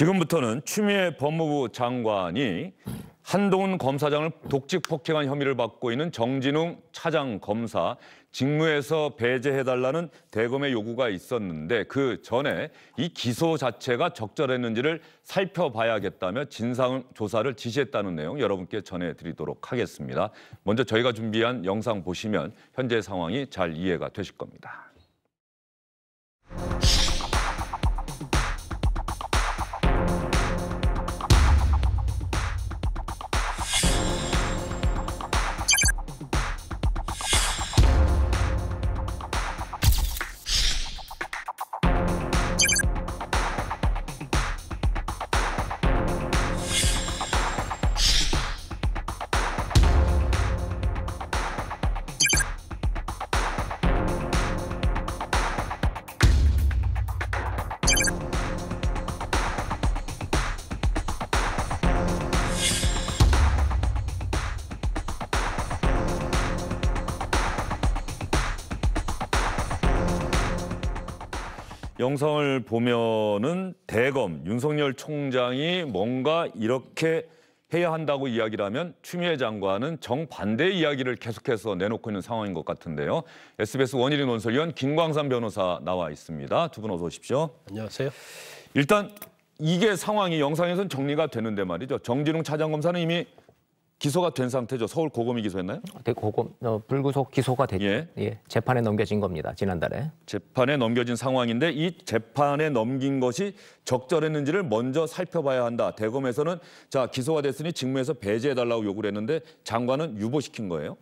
지금부터는 추미애 법무부 장관이 한동훈 검사장을 독직 폭행한 혐의를 받고 있는 정진웅 차장 검사 직무에서 배제해달라는 대검의 요구가 있었는데 그 전에 이 기소 자체가 적절했는지를 살펴봐야겠다며 진상 조사를 지시했다는 내용 여러분께 전해드리도록 하겠습니다. 먼저 저희가 준비한 영상 보시면 현재 상황이 잘 이해가 되실 겁니다. 영상을 보면은 대검 윤석열 총장이 뭔가 이렇게 해야 한다고 이야기라면 추미애 장관은 정반대 이야기를 계속해서 내놓고 있는 상황인 것 같은데요. SBS 원일인 논설위원 김광삼 변호사 나와 있습니다. 두 분 어서 오십시오. 안녕하세요. 일단 이게 상황이 영상에선 정리가 되는데 말이죠. 정진웅 차장검사는 이미 기소가 된 상태죠. 서울 고검이 기소했나요? 아, 네, 고검 어, 불구속 기소가 됐죠. 예. 예, 재판에 넘겨진 겁니다. 지난달에. 재판에 넘겨진 상황인데 이 재판에 넘긴 것이 적절했는지를 먼저 살펴봐야 한다. 대검에서는 자 기소가 됐으니 직무에서 배제해달라고 요구를 했는데 장관은 유보시킨 거예요?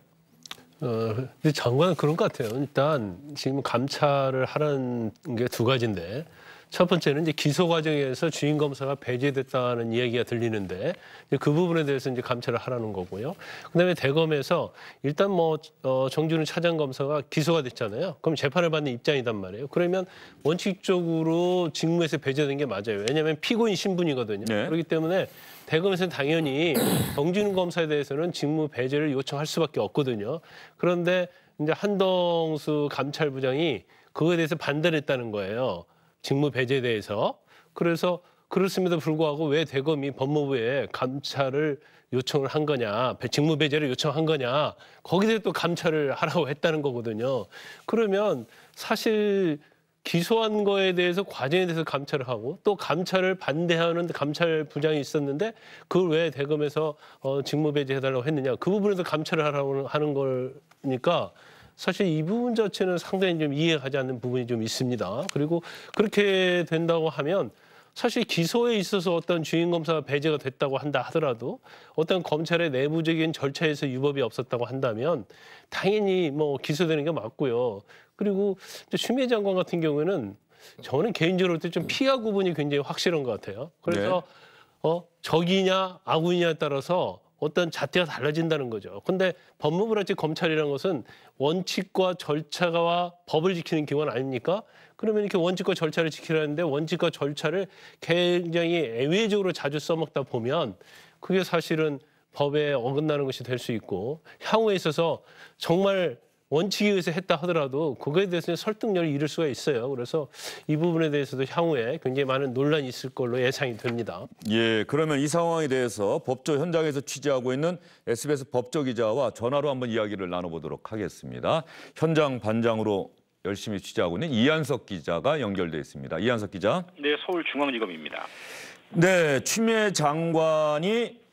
어, 장관은 그런 것 같아요. 일단 지금 감찰을 하라는 게 두 가지인데 첫 번째는 이제 기소 과정에서 주인 검사가 배제됐다는 이야기가 들리는데 그 부분에 대해서 이제 감찰을 하라는 거고요. 그다음에 대검에서 일단 뭐 어, 정준우 차장 검사가 기소가 됐잖아요. 그럼 재판을 받는 입장이단 말이에요. 그러면 원칙적으로 직무에서 배제된 게 맞아요. 왜냐하면 피고인 신분이거든요. 네. 그렇기 때문에 대검에서는 당연히 정준우 검사에 대해서는 직무 배제를 요청할 수밖에 없거든요. 그런데 이제 한동수 감찰부장이 그거에 대해서 반대를 했다는 거예요. 직무 배제에 대해서 그래서 그렇습에도 불구하고 왜 대검이 법무부에 감찰을 요청을 한 거냐, 직무 배제를 요청한 거냐, 거기에 또 감찰을 하라고 했다는 거거든요. 그러면 사실 기소한 거에 대해서 과정에 대해서 감찰을 하고 또 감찰을 반대하는 감찰 부장이 있었는데 그걸 왜 대검에서 어, 직무 배제해달라고 했느냐, 그 부분에서 감찰을 하라고 하는 거니까 사실 이 부분 자체는 상당히 좀 이해하지 않는 부분이 좀 있습니다. 그리고 그렇게 된다고 하면 사실 기소에 있어서 어떤 주인 검사 배제가 됐다고 한다 하더라도 어떤 검찰의 내부적인 절차에서 유법이 없었다고 한다면 당연히 뭐 기소되는 게 맞고요. 그리고 추미애 장관 같은 경우에는 저는 개인적으로 볼때좀 피하 구분이 굉장히 확실한 것 같아요. 그래서 네. 어 적이냐 아군이냐에 따라서 어떤 자태가 달라진다는 거죠. 근데 법무부라지 검찰이라는 것은 원칙과 절차와 법을 지키는 기관 아닙니까? 그러면 이렇게 원칙과 절차를 지키라는데 원칙과 절차를 굉장히 애외적으로 자주 써먹다 보면 그게 사실은 법에 어긋나는 것이 될 수 있고 향후에 있어서 정말 원칙에 의해서 했다 하더라도 그거에 대해서는 설득력을 잃을 수가 있어요. 그래서 이 부분에 대해서도 향후에 굉장히 많은 논란이 있을 걸로 예상이 됩니다. 예, 그러면 이 상황에 대해서 법조 현장에서 취재하고 있는 SBS 법조 기자와 전화로 한번 이야기를 나눠보도록 하겠습니다. 현장 반장으로 열심히 취재하고 있는 이한석 기자가 연결돼 있습니다. 이한석 기자. 네, 서울중앙지검입니다. 네, 추미 장관이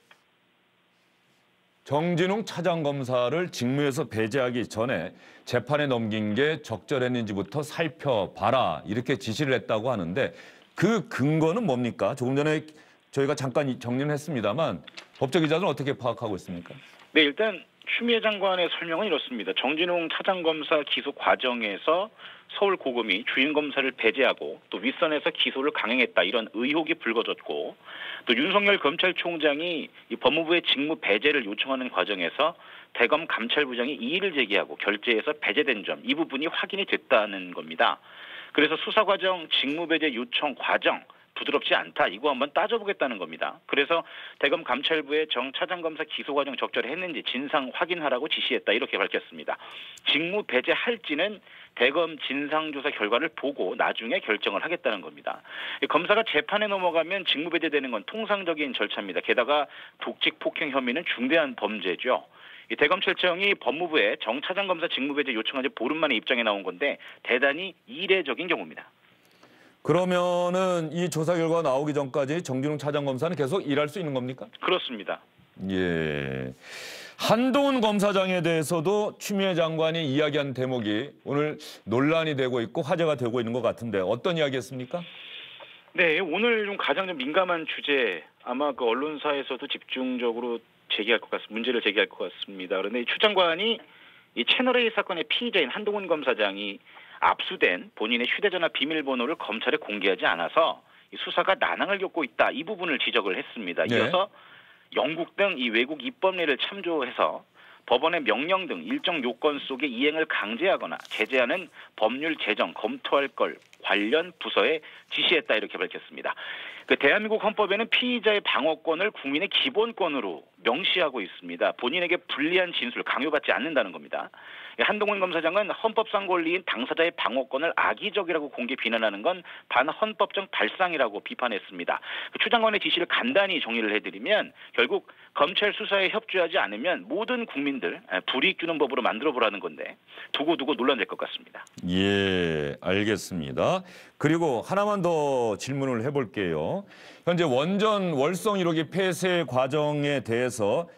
정진웅 차장검사를 직무에서 배제하기 전에 재판에 넘긴 게 적절했는지부터 살펴봐라 이렇게 지시를 했다고 하는데 그 근거는 뭡니까? 조금 전에 저희가 잠깐 정리를 했습니다만 법조기자들은 어떻게 파악하고 있습니까? 네, 일단 추미애 장관의 설명은 이렇습니다. 정진웅 차장검사 기소 과정에서 서울 고검이 주임 검사를 배제하고 또 윗선에서 기소를 강행했다 이런 의혹이 불거졌고 또 윤석열 검찰총장이 이 법무부의 직무 배제를 요청하는 과정에서 대검 감찰부장이 이의를 제기하고 결재에서 배제된 점 이 부분이 확인이 됐다는 겁니다. 그래서 수사 과정, 직무 배제 요청 과정 부드럽지 않다. 이거 한번 따져보겠다는 겁니다. 그래서 대검 감찰부에정 차장검사 기소 과정 적절했는지 진상 확인하라고 지시했다. 이렇게 밝혔습니다. 직무 배제할지는 대검 진상조사 결과를 보고 나중에 결정을 하겠다는 겁니다. 검사가 재판에 넘어가면 직무배제되는 건 통상적인 절차입니다. 게다가 독직 폭행 혐의는 중대한 범죄죠. 이 대검찰청이 법무부에 정 차장검사 직무배제 요청한 지 보름 만에 입장에 나온 건데 대단히 이례적인 경우입니다. 그러면은 이 조사 결과 나오기 전까지 정진웅 차장검사는 계속 일할 수 있는 겁니까? 그렇습니다. 예. 한동훈 검사장에 대해서도 추미애 장관이 이야기한 대목이 오늘 논란이 되고 있고 화제가 되고 있는 것 같은데 어떤 이야기였습니까? 네, 오늘 좀 가장 좀 민감한 주제 아마 그 언론사에서도 집중적으로 제기할 것 같, 습니다 문제를 제기할 것 같습니다. 그런데 추 장관이 이 채널A 사건의 피의자인 한동훈 검사장이 압수된 본인의 휴대전화 비밀번호를 검찰에 공개하지 않아서 수사가 난항을 겪고 있다 이 부분을 지적을 했습니다. 네. 이어서 네. 영국 등 이 외국 입법례를 참조해서 법원의 명령 등 일정 요건 속에 이행을 강제하거나 제재하는 법률 제정 검토할 걸 관련 부서에 지시했다 이렇게 밝혔습니다. 그 대한민국 헌법에는 피의자의 방어권을 국민의 기본권으로 명시하고 있습니다. 본인에게 불리한 진술 강요받지 않는다는 겁니다. 한동훈 검사장은 헌법상 권리인 당사자의 방어권을 악의적이라고 공개 비난하는 건 반헌법적 발상이라고 비판했습니다. 그 추 장관의 지시를 간단히 정리를 해드리면 결국 검찰 수사에 협조하지 않으면 모든 국민들 불이익 주는 법으로 만들어 보라는 건데 두고두고 논란될 것 같습니다. 예, 알겠습니다. 그리고 하나만 더 질문을 해볼게요. 현재 원전 월성 1호기 폐쇄 과정에 대해서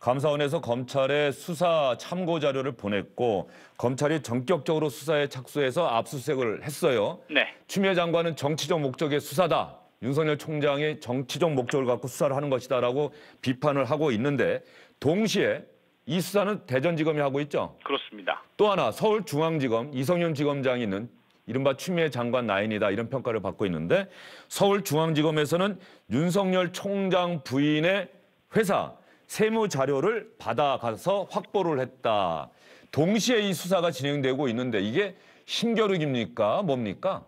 감사원에서 검찰에 수사 참고 자료를 보냈고 검찰이 전격적으로 수사에 착수해서 압수수색을 했어요. 네. 추미애 장관은 정치적 목적의 수사다. 윤석열 총장이 정치적 목적을 갖고 수사를 하는 것이다라고 비판을 하고 있는데 동시에 이 수사는 대전지검이 하고 있죠. 그렇습니다. 또 하나 서울중앙지검 이성윤 지검장이 있는 이른바 추미애 장관 라인이다 이런 평가를 받고 있는데 서울중앙지검에서는 윤석열 총장 부인의 회사 세무 자료를 받아가서 확보를 했다. 동시에 이 수사가 진행되고 있는데 이게 신겨루기입니까? 뭡니까?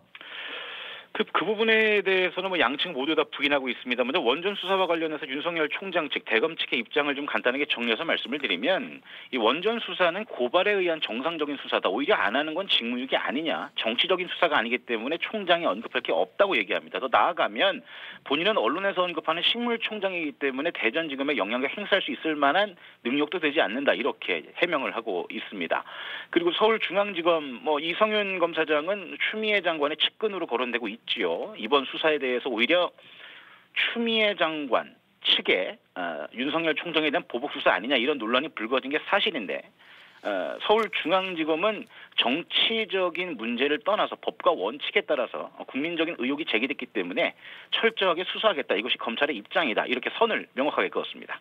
그, 그 부분에 대해서는 뭐 양측 모두 다 부인하고 있습니다. 먼저 원전 수사와 관련해서 윤석열 총장 측 대검 측의 입장을 좀 간단하게 정리해서 말씀을 드리면 이 원전 수사는 고발에 의한 정상적인 수사다. 오히려 안 하는 건 직무유기 아니냐. 정치적인 수사가 아니기 때문에 총장이 언급할 게 없다고 얘기합니다. 더 나아가면 본인은 언론에서 언급하는 식물 총장이기 때문에 대전지검의 영향을 행사할 수 있을 만한 능력도 되지 않는다. 이렇게 해명을 하고 있습니다. 그리고 서울중앙지검 뭐 이성윤 검사장은 추미애 장관의 측근으로 거론되고 있 했지요. 이번 수사에 대해서 오히려 추미애 장관 측에 어, 윤석열 총장에 대한 보복 수사 아니냐 이런 논란이 불거진 게 사실인데 어, 서울중앙지검은 정치적인 문제를 떠나서 법과 원칙에 따라서 국민적인 의혹이 제기됐기 때문에 철저하게 수사하겠다. 이것이 검찰의 입장이다. 이렇게 선을 명확하게 그었습니다.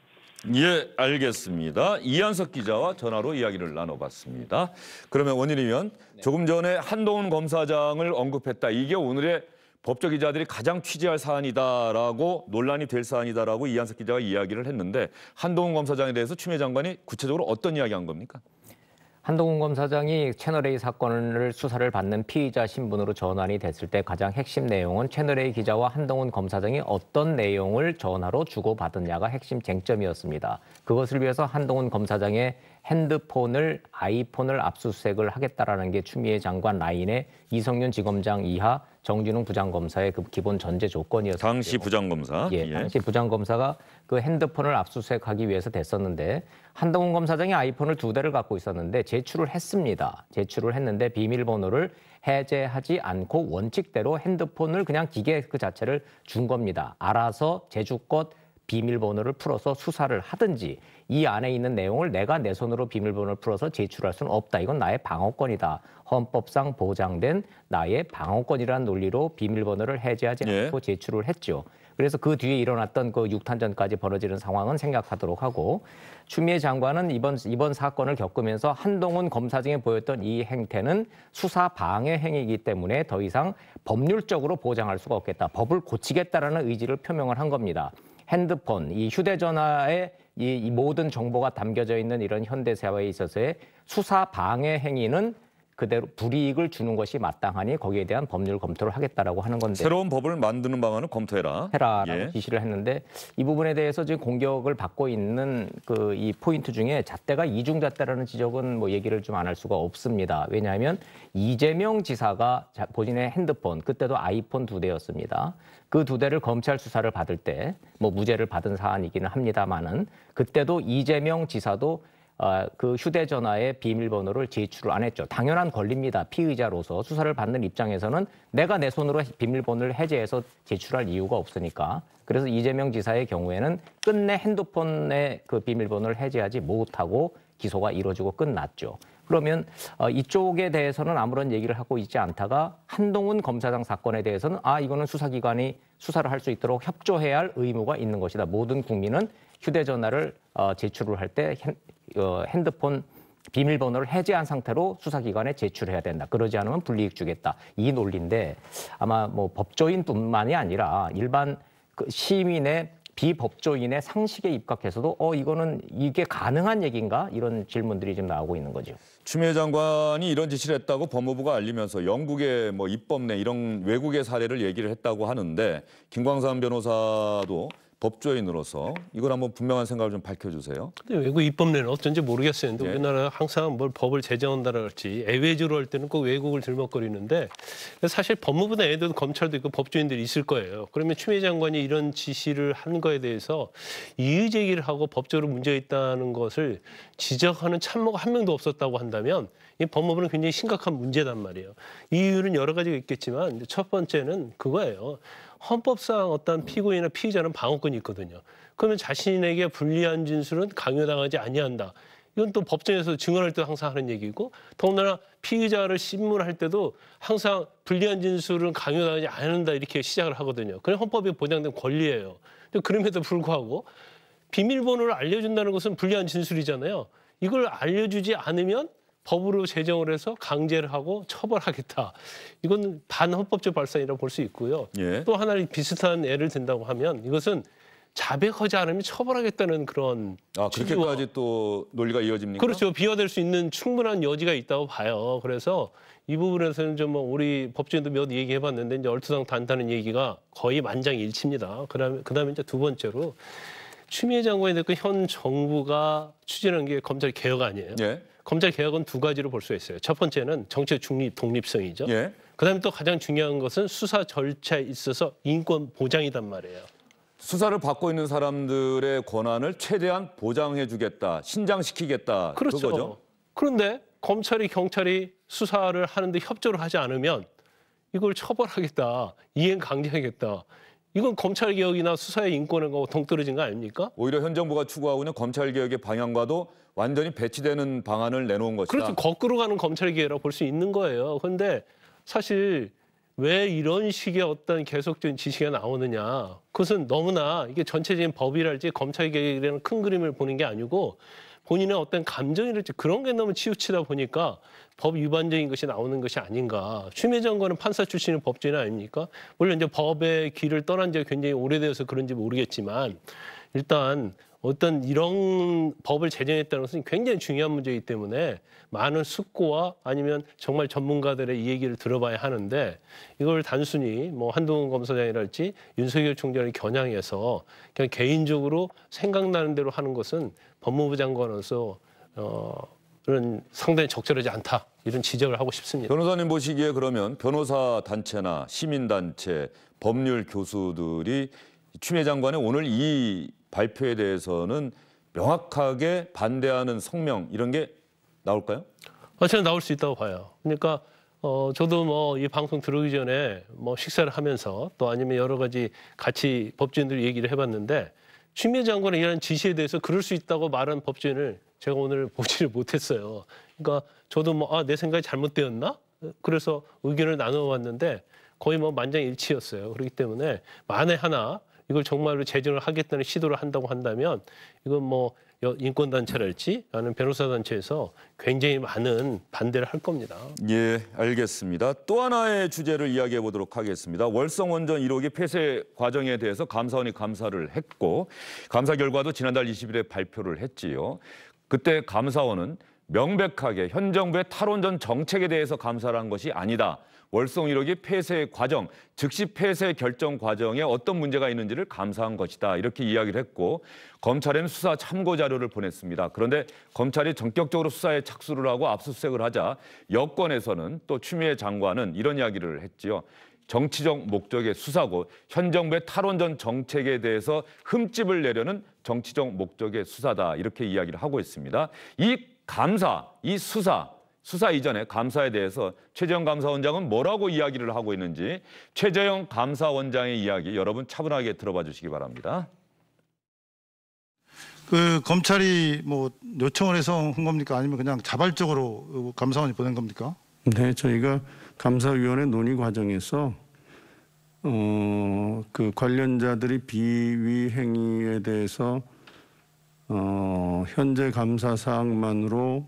예, 알겠습니다. 이한석 기자와 전화로 이야기를 나눠봤습니다. 그러면 원희리 위원, 네. 조금 전에 한동훈 검사장을 언급했다. 이게 오늘의 법적 기자들이 가장 취재할 사안이다라고 논란이 될 사안이다라고 이한석 기자가 이야기를 했는데 한동훈 검사장에 대해서 추미애 장관이 구체적으로 어떤 이야기한 겁니까? 한동훈 검사장이 채널A 사건을 수사를 받는 피의자 신분으로 전환이 됐을 때 가장 핵심 내용은 채널A 기자와 한동훈 검사장이 어떤 내용을 전화로 주고받았냐가 핵심 쟁점이었습니다. 그것을 위해서 한동훈 검사장의 핸드폰을 아이폰을 압수수색을 하겠다라는 게 추미애 장관 라인의 이성윤 지검장 이하 정진웅 부장검사의 그 기본 전제 조건이었어요. 당시 부장검사. 예, 예, 당시 부장검사가 그 핸드폰을 압수수색하기 위해서 됐었는데 한동훈 검사장이 아이폰을 두 대를 갖고 있었는데 제출을 했습니다. 제출을 했는데 비밀번호를 해제하지 않고 원칙대로 핸드폰을 그냥 기계 그 자체를 준 겁니다. 알아서 제주껏 비밀번호를 풀어서 수사를 하든지 이 안에 있는 내용을 내가 내 손으로 비밀번호를 풀어서 제출할 수는 없다. 이건 나의 방어권이다. 헌법상 보장된 나의 방어권이라는 논리로 비밀번호를 해제하지 예. 않고 제출을 했죠. 그래서 그 뒤에 일어났던 그 육탄전까지 벌어지는 상황은 생각하도록 하고 추미애 장관은 이번 이번 사건을 겪으면서 한동훈 검사 중에 보였던 이 행태는 수사 방해 행위이기 때문에 더 이상 법률적으로 보장할 수가 없겠다. 법을 고치겠다라는 의지를 표명을 한 겁니다. 핸드폰, 이 휴대전화에 이, 모든 정보가 담겨져 있는 이런 현대사회에 있어서의 수사 방해 행위는 그대로 불이익을 주는 것이 마땅하니 거기에 대한 법률 검토를 하겠다라고 하는 건데 새로운 법을 만드는 방안을 검토해라 해라라고 예. 지시를 했는데 이 부분에 대해서 지금 공격을 받고 있는 그 이 포인트 중에 잣대가 이중 잣대라는 지적은 뭐 얘기를 좀 안 할 수가 없습니다 왜냐하면 이재명 지사가 본인의 핸드폰 그때도 아이폰 두 대였습니다 그 두 대를 검찰 수사를 받을 때 뭐 무죄를 받은 사안이기는 합니다만은 그때도 이재명 지사도 아, 그 휴대전화의 비밀번호를 제출을 안 했죠. 당연한 권리입니다. 피의자로서 수사를 받는 입장에서는 내가 내 손으로 비밀번호를 해제해서 제출할 이유가 없으니까. 그래서 이재명 지사의 경우에는 끝내 핸드폰의 그 비밀번호를 해제하지 못하고 기소가 이루어지고 끝났죠. 그러면 어, 이쪽에 대해서는 아무런 얘기를 하고 있지 않다가 한동훈 검사장 사건에 대해서는 아 이거는 수사기관이 수사를 할 수 있도록 협조해야 할 의무가 있는 것이다. 모든 국민은 휴대전화를 어, 제출을 할때 어, 핸드폰 비밀번호를 해제한 상태로 수사기관에 제출해야 된다. 그러지 않으면 불이익 주겠다. 이 논리인데 아마 뭐 법조인뿐만이 아니라 일반 그 시민의 비법조인의 상식에 입각해서도 어 이거는 이게 가능한 얘기인가 이런 질문들이 지금 나오고 있는 거죠. 추미애 장관이 이런 지시를 했다고 법무부가 알리면서 영국의 뭐 입법 내 이런 외국의 사례를 얘기를 했다고 하는데 김광삼 변호사도 법조인으로서 이걸 한번 분명한 생각을 좀 밝혀주세요. 근데 외국 그 입법례는 어쩐지 모르겠어요. 근데 예. 우리나라 항상 뭘 법을 제정한다라 할지 애외적로할 때는 꼭 외국을 들먹거리는데 사실 법무부 내에도 검찰도 있고 법조인들이 있을 거예요. 그러면 추미애 장관이 이런 지시를 한 거에 대해서 이의 제기를 하고 법적으로 문제 있다는 것을 지적하는 참모가 한 명도 없었다고 한다면 이 법무부는 굉장히 심각한 문제단 말이에요. 이유는 여러 가지가 있겠지만 첫 번째는 그거예요. 헌법상 어떤 피고인이나 피의자는 방어권이 있거든요. 그러면 자신에게 불리한 진술은 강요당하지 아니한다. 이건 또 법정에서 증언할 때 항상 하는 얘기고 더군다나 피의자를 신문할 때도 항상 불리한 진술은 강요당하지 않는다 이렇게 시작을 하거든요. 그냥 헌법에 보장된 권리예요. 그럼에도 불구하고 비밀번호를 알려준다는 것은 불리한 진술이잖아요. 이걸 알려주지 않으면 법으로 제정을 해서 강제를 하고 처벌하겠다. 이건 반헌법적 발상이라고 볼 수 있고요. 예. 또 하나를 비슷한 예를 든다고 하면 이것은 자백하지 않으면 처벌하겠다는 그런 아 그렇게까지 또 논리가 이어집니까? 그렇죠. 비화될 수 있는 충분한 여지가 있다고 봐요. 그래서 이 부분에서는 좀뭐 우리 법조인도 몇 얘기해봤는데 이제 얼토당단다는 얘기가 거의 만장일치입니다. 그다음에 그다음에 이제 두 번째로 추미애 장관이 됐고 현 정부가 추진한 게 검찰 개혁 아니에요. 예. 검찰 개혁은 두 가지로 볼 수 있어요. 첫 번째는 정치 중립 독립성이죠. 예. 그다음에 또 가장 중요한 것은 수사 절차에 있어서 인권 보장이란 말이에요. 수사를 받고 있는 사람들의 권한을 최대한 보장해주겠다, 신장시키겠다 그렇죠. 그거죠. 그런데 검찰이 경찰이 수사를 하는데 협조를 하지 않으면 이걸 처벌하겠다, 이행 강제하겠다. 이건 검찰 개혁이나 수사의 인권과 뭐 동떨어진 거 아닙니까? 오히려 현 정부가 추구하고 있는 검찰 개혁의 방향과도 완전히 배치되는 방안을 내놓은 것이다. 그렇죠. 거꾸로 가는 검찰 개혁이라고 볼 수 있는 거예요. 그런데 사실 왜 이런 식의 어떤 계속적인 지시가 나오느냐. 그것은 너무나 이게 전체적인 법이랄지 검찰 개혁이라는 큰 그림을 보는 게 아니고 본인의 어떤 감정이랄지 그런 게 너무 치우치다 보니까 법 위반적인 것이 나오는 것이 아닌가. 추미정 거는 판사 출신의 법조인 아닙니까? 물론 이제 법의 길을 떠난 지가 굉장히 오래되어서 그런지 모르겠지만 일단 어떤 이런 법을 제정했다는 것은 굉장히 중요한 문제이기 때문에 많은 숙고와 아니면 정말 전문가들의 얘기를 들어봐야 하는데 이걸 단순히 뭐 한동훈 검사장이랄지 윤석열 총장을 겨냥해서 그냥 개인적으로 생각나는 대로 하는 것은 법무부 장관으로서 어, 그런 상당히 적절하지 않다 이런 지적을 하고 싶습니다. 변호사님 보시기에 그러면 변호사 단체나 시민 단체, 법률 교수들이 추미애 장관의 오늘 이 발표에 대해서는 명확하게 반대하는 성명 이런 게 나올까요? 어, 저는 나올 수 있다고 봐요. 그러니까 어, 저도 뭐 이 방송 들어오기 전에 뭐 식사를 하면서 또 아니면 여러 가지 같이 법조들 얘기를 해봤는데 추미애 장관의 이런 지시에 대해서 그럴 수 있다고 말한 법조인을 제가 오늘 보지를 못했어요. 그러니까 저도 뭐, 아, 내 생각이 잘못되었나? 그래서 의견을 나눠왔는데 거의 뭐 만장일치였어요. 그렇기 때문에 만에 하나 이걸 정말로 재정을 하겠다는 시도를 한다고 한다면 이건 뭐 인권단체랄지 아니면 변호사단체에서 굉장히 많은 반대를 할 겁니다. 예, 알겠습니다. 또 하나의 주제를 이야기해 보도록 하겠습니다. 월성원전 1호기 폐쇄 과정에 대해서 감사원이 감사를 했고 감사 결과도 지난달 20일에 발표를 했지요. 그때 감사원은 명백하게 현 정부의 탈원전 정책에 대해서 감사를 한 것이 아니다. 월성 1억이 폐쇄 과정, 즉시 폐쇄 결정 과정에 어떤 문제가 있는지를 감사한 것이다. 이렇게 이야기를 했고 검찰에는 수사 참고 자료를 보냈습니다. 그런데 검찰이 전격적으로 수사에 착수를 하고 압수수색을 하자 여권에서는 또 추미애 장관은 이런 이야기를 했지요. 정치적 목적의 수사고 현 정부의 탈원전 정책에 대해서 흠집을 내려는 정치적 목적의 수사다 이렇게 이야기를 하고 있습니다. 이 감사, 이 수사 수사 이전에 감사에 대해서 최재형 감사원장은 뭐라고 이야기를 하고 있는지 최재형 감사원장의 이야기 여러분 차분하게 들어봐 주시기 바랍니다. 그 검찰이 뭐 요청을 해서 한 겁니까 아니면 그냥 자발적으로 감사원이 보낸 겁니까? 네, 저희가 감사위원회 논의 과정에서 어, 그 관련자들이 비위 행위에 대해서 어, 현재 감사 사항만으로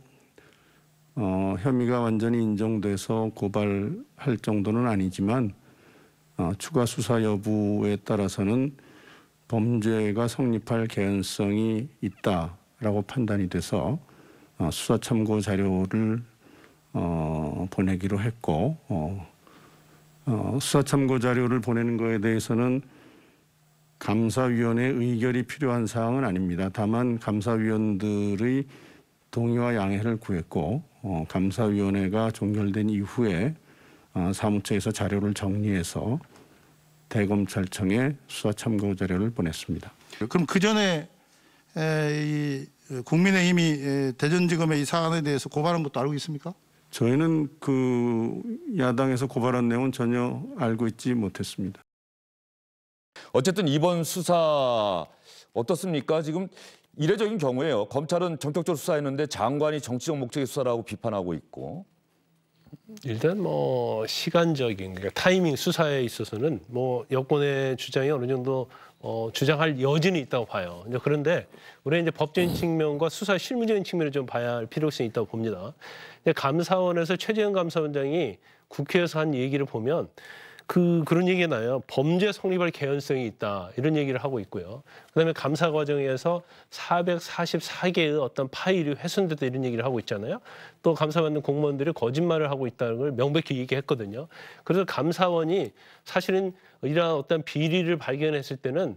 어, 혐의가 완전히 인정돼서 고발할 정도는 아니지만 어, 추가 수사 여부에 따라서는 범죄가 성립할 개연성이 있다라고 판단이 돼서 어, 수사 참고 자료를 어, 보내기로 했고 어, 어, 수사 참고 자료를 보내는 것에 대해서는 감사위원회 의결이 필요한 사항은 아닙니다. 다만 감사위원들의 동의와 양해를 구했고 어, 감사위원회가 종결된 이후에 어, 사무처에서 자료를 정리해서 대검찰청에 수사 참고 자료를 보냈습니다. 그럼 그 전에 이 국민의힘이 대전지검의 이 사안에 대해서 고발한 것도 알고 있습니까? 저희는 그 야당에서 고발한 내용은 전혀 알고 있지 못했습니다. 어쨌든 이번 수사 어떻습니까? 지금 이례적인 경우예요. 검찰은 정격적으로 수사했는데 장관이 정치적 목적의 수사라고 비판하고 있고. 일단 뭐 시간적인 그러니까 타이밍 수사에 있어서는 뭐 여권의 주장이 어느 정도 어, 주장할 여지는 있다고 봐요. 이제 그런데 우리 이제 법적인 측면과 수사 실무적인 측면을 좀 봐야 할 필요성이 있다고 봅니다. 근데 감사원에서 최재형 감사원장이 국회에서 한 얘기를 보면 그 그런 얘기가 나요. 범죄 성립할 개연성이 있다 이런 얘기를 하고 있고요. 그다음에 감사 과정에서 444개의 어떤 파일이 훼손됐다 이런 얘기를 하고 있잖아요. 또 감사받는 공무원들이 거짓말을 하고 있다는 걸 명백히 얘기했거든요. 그래서 감사원이 사실은 이러한 어떤 비리를 발견했을 때는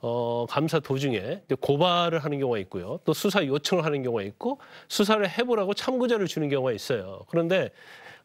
어, 감사 도중에 고발을 하는 경우가 있고요. 또 수사 요청을 하는 경우가 있고 수사를 해보라고 참고자를 주는 경우가 있어요. 그런데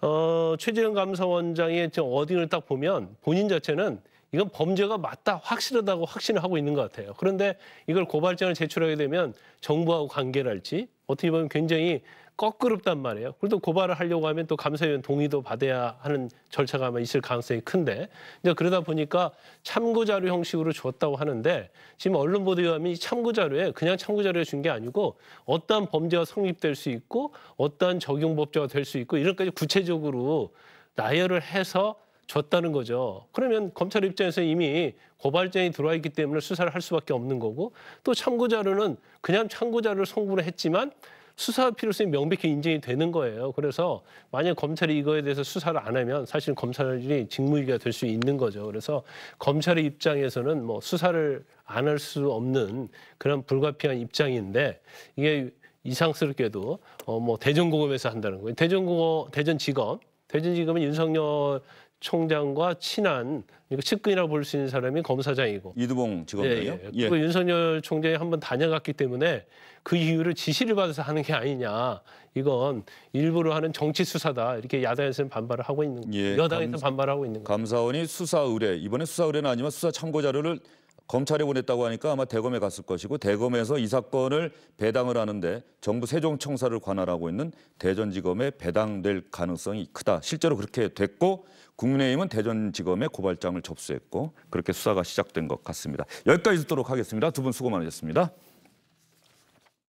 어, 최재형 감사원장의 어딘을딱 보면 본인 자체는 이건 범죄가 맞다 확실하다고 확신을 하고 있는 것 같아요. 그런데 이걸 고발장을 제출하게 되면 정부하고 관계랄지 어떻게 보면 굉장히 거꾸럽단 말이에요. 그래도 고발을 하려고 하면 또 감사위원 동의도 받아야 하는 절차가 아마 있을 가능성이 큰데 이제 그러다 보니까 참고자료 형식으로 줬다고 하는데 지금 언론 보도에 의하면 이 참고자료에 그냥 참고자료를 준 게 아니고 어떠한 범죄가 성립될 수 있고 어떠한 적용법제가 될 수 있고 이런까지 구체적으로 나열을 해서 줬다는 거죠. 그러면 검찰 입장에서 이미 고발장이 들어와 있기 때문에 수사를 할 수밖에 없는 거고 또 참고자료는 그냥 참고자료를 송부를 했지만 수사 필요성이 명백히 인정이 되는 거예요. 그래서 만약 검찰이 이거에 대해서 수사를 안 하면 사실 검찰이 직무유기가 될 수 있는 거죠. 그래서 검찰의 입장에서는 뭐 수사를 안 할 수 없는 그런 불가피한 입장인데 이게 이상스럽게도 어뭐 대전고검에서 한다는 거예요. 대전고검 대전지검 대전지검은 윤석열 총장과 친한 그러니까 측근이라고 볼 수 있는 사람이 검사장이고 이두봉 직원이에요. 예, 예. 그 예. 윤석열 총장이 한번 다녀갔기 때문에 그 이유를 지시를 받아서 하는 게 아니냐. 이건 일부러 하는 정치 수사다. 이렇게 야당에서는 반발을 하고 있는 거예요. 여당에서 감, 반발하고 있는 거예요. 감사원이 수사 의뢰 이번에 수사 의뢰는 아니지만 수사 참고 자료를 검찰에 보냈다고 하니까 아마 대검에 갔을 것이고 대검에서 이 사건을 배당을 하는데 정부 세종청사를 관할하고 있는 대전지검에 배당될 가능성이 크다. 실제로 그렇게 됐고 국민의힘은 대전지검에 고발장을 접수했고 그렇게 수사가 시작된 것 같습니다. 여기까지 듣도록 하겠습니다. 두 분 수고 많으셨습니다.